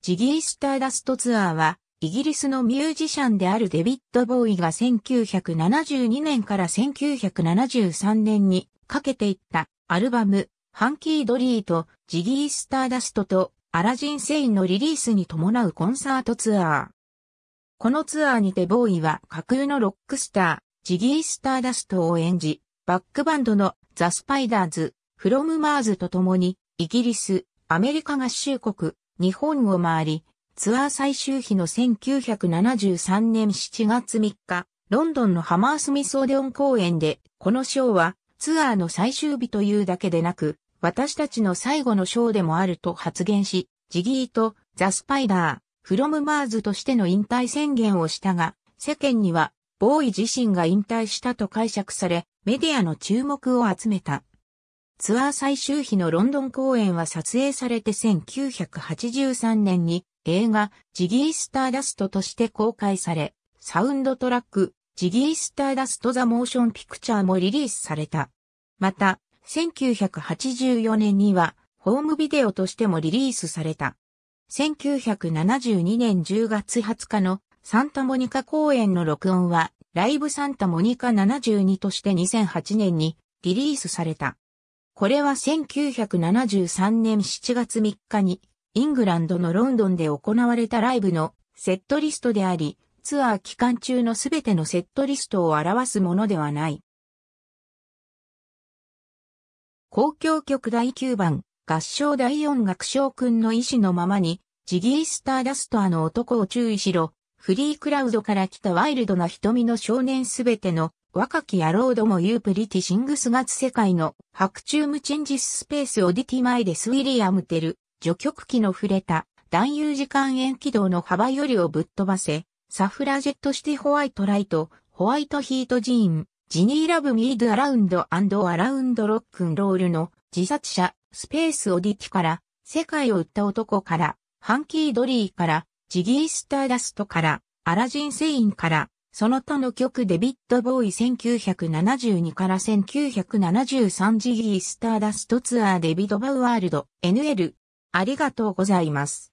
ジギー・スターダストツアーは、イギリスのミュージシャンであるデビッド・ボーイが1972年から1973年にかけていったアルバム、ハンキー・ドリーとジギー・スターダストとアラジン・セインのリリースに伴うコンサートツアー。このツアーにてボーイは架空のロックスター、ジギー・スターダストを演じ、バックバンドのザ・スパイダーズ、フロム・マーズと共に、イギリス、アメリカ合衆国、日本を回り、ツアー最終日の1973年7月3日、ロンドンのハマースミソーデオン公演で、このショーはツアーの最終日というだけでなく、私たちの最後のショーでもあると発言し、ジギーとザ・スパイダー、フロム・マーズとしての引退宣言をしたが、世間には、ボーイ自身が引退したと解釈され、メディアの注目を集めた。ツアー最終日のロンドン公演は撮影されて1983年に映画ジギー・スターダストとして公開され、サウンドトラックジギー・スターダスト・ザ・モーション・ピクチャーもリリースされた。また、1984年にはホームビデオとしてもリリースされた。1972年10月20日のサンタモニカ公演の録音はライブサンタモニカ72として2008年にリリースされた。これは1973年7月3日に、イングランドのロンドンで行われたライブのセットリストであり、ツアー期間中のすべてのセットリストを表すものではない。公共曲第9番、合唱第4楽章君の意志のままに、ジギー・スターダストあの男を注意しろ、フリークラウドから来たワイルドな瞳の少年すべての若き野郎どもユープリティシングスガツ世界の白昼無チェンジスペースオディティマイデスウィリアムテル、序曲機の触れた、男優時間延軌道の幅よりをぶっ飛ばせ、サフラジェットシティホワイトライト、ホワイトヒートジーン、ジニーラブミードアラウンドアラウンドロックンロールの自殺者、スペースオディティから、世界を売った男から、ハンキードリーから、ジギースターダストから、アラジンセインから、その他の曲デビッド・ボーイ1972から1973ジギー・スターダストツアーデビッド・バウワールド NL ありがとうございます。